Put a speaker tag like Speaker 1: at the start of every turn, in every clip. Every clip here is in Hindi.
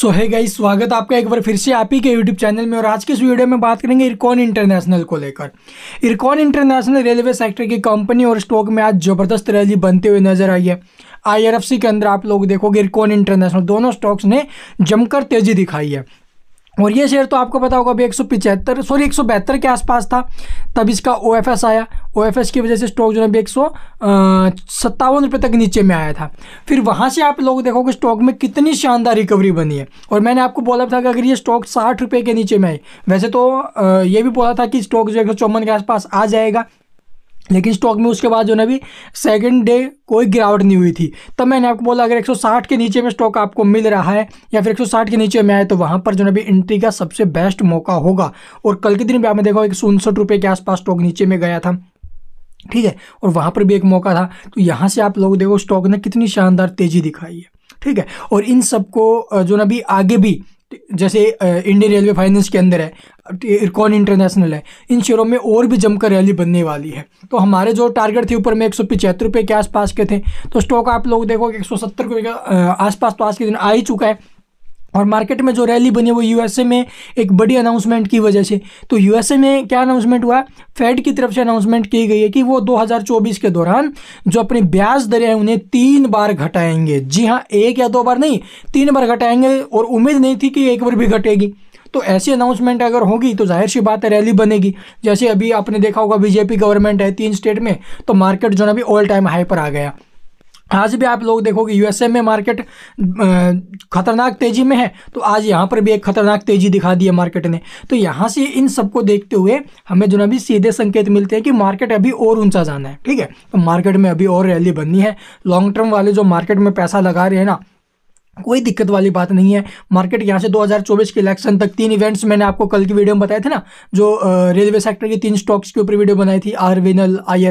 Speaker 1: सो है गाई स्वागत आपका एक बार फिर से आप ही के यूट्यूब चैनल में और आज के इस वीडियो में बात करेंगे इरकॉन इंटरनेशनल को लेकर इरकॉन इंटरनेशनल रेलवे सेक्टर की कंपनी और स्टॉक में आज जबरदस्त रैली बनते हुए नजर आई है आईआरएफसी के अंदर आप लोग देखोगे इरकॉन इंटरनेशनल दोनों स्टॉक्स ने जमकर तेजी दिखाई है और ये शेयर तो आपको पता होगा अभी एक सौ सॉरी एक के आसपास था तब इसका ओ आया ओ की वजह से स्टॉक जो है अभी एक सौ सत्तावन रुपये तक नीचे में आया था फिर वहाँ से आप लोग देखो कि स्टॉक में कितनी शानदार रिकवरी बनी है और मैंने आपको बोला था कि अगर ये स्टॉक साठ रुपये के नीचे में आए वैसे तो ये भी बोला था कि स्टॉक जो एक के आसपास आ जाएगा लेकिन स्टॉक में उसके बाद जो ना भी सेकेंड डे कोई गिरावट नहीं हुई थी तब मैंने आपको बोला अगर 160 के नीचे में स्टॉक आपको मिल रहा है या फिर 160 के नीचे में आए तो वहाँ पर जो ना भी एंट्री का सबसे बेस्ट मौका होगा और कल के दिन भी आपने देखा एक सौ उनसठ रुपये के आसपास स्टॉक नीचे में गया था ठीक है और वहाँ पर भी एक मौका था तो यहाँ से आप लोग देखो स्टॉक ने कितनी शानदार तेज़ी दिखाई है ठीक है और इन सबको जो ना अभी आगे भी जैसे इंडियन रेलवे फाइनेंस के अंदर है इरकॉन इंटरनेशनल है इन शेयरों में और भी जमकर रैली बनने वाली है तो हमारे जो टारगेट थे ऊपर में एक सौ पचहत्तर रुपये के आसपास के थे तो स्टॉक आप लोग देखो एक सौ सत्तर रुपये के आसपास तो आज के दिन आ ही चुका है और मार्केट में जो रैली बनी है वो यूएसए में एक बड़ी अनाउंसमेंट की वजह से तो यूएसए में क्या अनाउंसमेंट हुआ फेड की तरफ से अनाउंसमेंट की गई है कि वो 2024 के दौरान जो अपनी ब्याज दरें हैं उन्हें तीन बार घटाएंगे जी हाँ एक या दो बार नहीं तीन बार घटाएंगे और उम्मीद नहीं थी कि एक बार भी घटेगी तो ऐसी अनाउंसमेंट अगर होगी तो जाहिर सी बात है रैली बनेगी जैसे अभी आपने देखा होगा बीजेपी गवर्नमेंट है तीन स्टेट में तो मार्केट जो है अभी ऑल टाइम हाई पर आ गया आज भी आप लोग देखोगे यूएसए में मार्केट खतरनाक तेज़ी में है तो आज यहाँ पर भी एक खतरनाक तेज़ी दिखा दी है मार्केट ने तो यहाँ से इन सबको देखते हुए हमें जो ना भी सीधे संकेत मिलते हैं कि मार्केट अभी और ऊंचा जाना है ठीक है तो मार्केट में अभी और रैली बननी है लॉन्ग टर्म वाले जो मार्केट में पैसा लगा रहे हैं ना कोई दिक्कत वाली बात नहीं है मार्केट यहाँ से 2024 के इलेक्शन तक तीन इवेंट्स मैंने आपको कल की वीडियो में बताए थे ना जो रेलवे सेक्टर के तीन स्टॉक्स के ऊपर वीडियो बनाई थी आर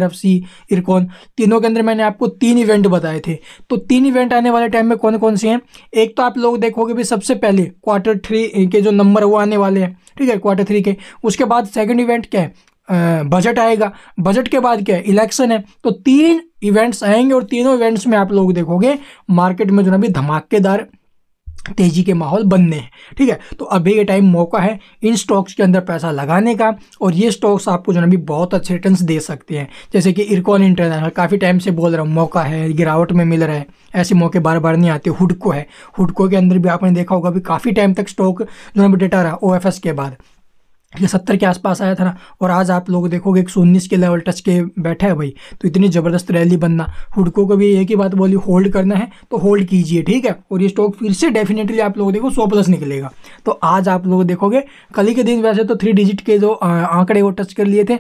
Speaker 1: एफ सी इरकॉन तीनों के अंदर मैंने आपको तीन इवेंट बताए थे तो तीन इवेंट आने वाले टाइम में कौन कौन से हैं एक तो आप लोग देखोगे भी सबसे पहले क्वार्टर थ्री के जो नंबर वो आने वाले हैं ठीक है क्वार्टर थ्री के उसके बाद सेकेंड इवेंट क्या है बजट आएगा बजट के बाद क्या है इलेक्शन है तो तीन इवेंट्स आएंगे और तीनों इवेंट्स में आप लोग देखोगे मार्केट में जो ना भी धमाकेदार तेजी के माहौल बनने हैं ठीक है तो अभी ये टाइम मौका है इन स्टॉक्स के अंदर पैसा लगाने का और ये स्टॉक्स आपको जो है भी बहुत अच्छे रिटर्न्स दे सकते हैं जैसे कि इरकॉन इंटरनेशनल काफ़ी टाइम से बोल रहा हूँ मौका है गिरावट में मिल रहा है ऐसे मौके बार बार नहीं आते हुडको है हुडको के अंदर भी आपने देखा होगा भी काफ़ी टाइम तक स्टॉक जो है डेटा रहा ओ के बाद या सत्तर के आसपास आया था ना और आज आप लोग देखोगे एक सौ उन्नीस के लेवल टच के बैठा है भाई तो इतनी ज़बरदस्त रैली बनना हुडको को भी एक ही बात बोली होल्ड करना है तो होल्ड कीजिए ठीक है और ये स्टॉक फिर से डेफिनेटली आप लोग देखो सौ प्लस निकलेगा तो आज आप लोग देखोगे कल ही के दिन वैसे तो थ्री डिजिट के जो आंकड़े वो टच कर लिए थे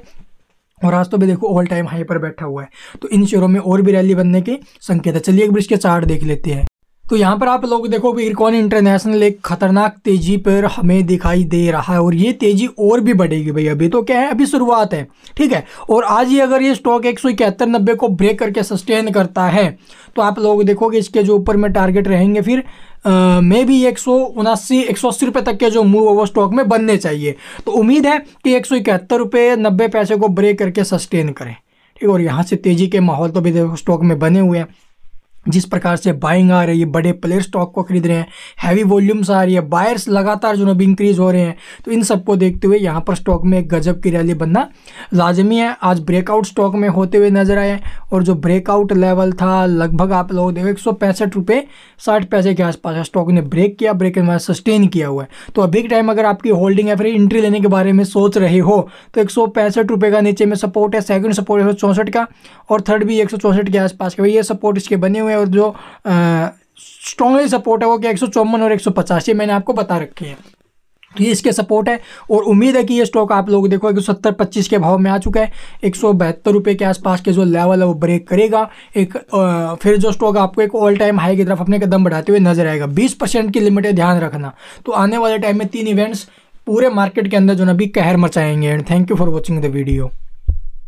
Speaker 1: और आज तो भी देखो ऑल टाइम हाई पर बैठा हुआ है तो इन शेयरों में और भी रैली बनने के संकेत है चलिए एक ब्रिज के चार्ट देख लेते हैं तो यहाँ पर आप लोग देखो इरकॉन इंटरनेशनल एक खतरनाक तेजी पर हमें दिखाई दे रहा है और ये तेजी और भी बढ़ेगी भाई अभी तो क्या है अभी शुरुआत है ठीक है और आज ही अगर ये स्टॉक एक सौ इकहत्तर नब्बे को ब्रेक करके सस्टेन करता है तो आप लोग देखोगे इसके जो ऊपर में टारगेट रहेंगे फिर मे भी एक सौ उनासी एक सौ अस्सी रुपये तक के जो मूव है वो स्टॉक में बनने चाहिए तो उम्मीद है कि एक सौ इकहत्तर रुपये नब्बे पैसे को ब्रेक करके सस्टेन करें ठीक और यहाँ से तेजी के माहौल तो भी देखो स्टॉक में बने हुए हैं जिस प्रकार से बाइंग आ रही है बड़े प्लेयर स्टॉक को खरीद रहे हैं हैवी वॉल्यूम्स आ रही है बायर्स लगातार जो ना भी इंक्रीज हो रहे हैं तो इन सबको देखते हुए यहाँ पर स्टॉक में एक गजब की रैली बनना लाजमी है आज ब्रेकआउट स्टॉक में होते हुए नजर आए और जो ब्रेकआउट लेवल था लगभग आप लोग देखो एक सौ पैंसठ रुपये साठ पैसे के आसपास स्टॉक ने ब्रेक किया ब्रेक के सस्टेन किया हुआ है तो अभी के टाइम अगर आपकी होल्डिंग या फिर एंट्री लेने के बारे में सोच रहे हो तो एक सौ पैंसठ रुपये का नीचे में सपोर्ट है सेकेंड सपोर्ट एक सौ चौंसठ का और थर्ड भी एक सौ चौंसठ के आसपास का ये सपोर्ट इसके बने हुए है और जो स्ट्रॉन्गली सपोर्ट है वो कि एक और एक ये मैंने आपको बता रखी है तो ये इसके सपोर्ट है और उम्मीद है कि ये स्टॉक आप लोग देखो एक सत्तर पच्चीस के भाव में आ चुका है एक सौ बहत्तर रुपये के आसपास के जो लेवल है वो ब्रेक करेगा एक आ, फिर जो स्टॉक आपको एक ऑल टाइम हाई की तरफ अपने कदम बढ़ाते हुए नजर आएगा बीस परसेंट की लिमिट है ध्यान रखना तो आने वाले टाइम में तीन इवेंट्स पूरे मार्केट के अंदर जो ना भी कहर मचाएंगे and thank you for watching the video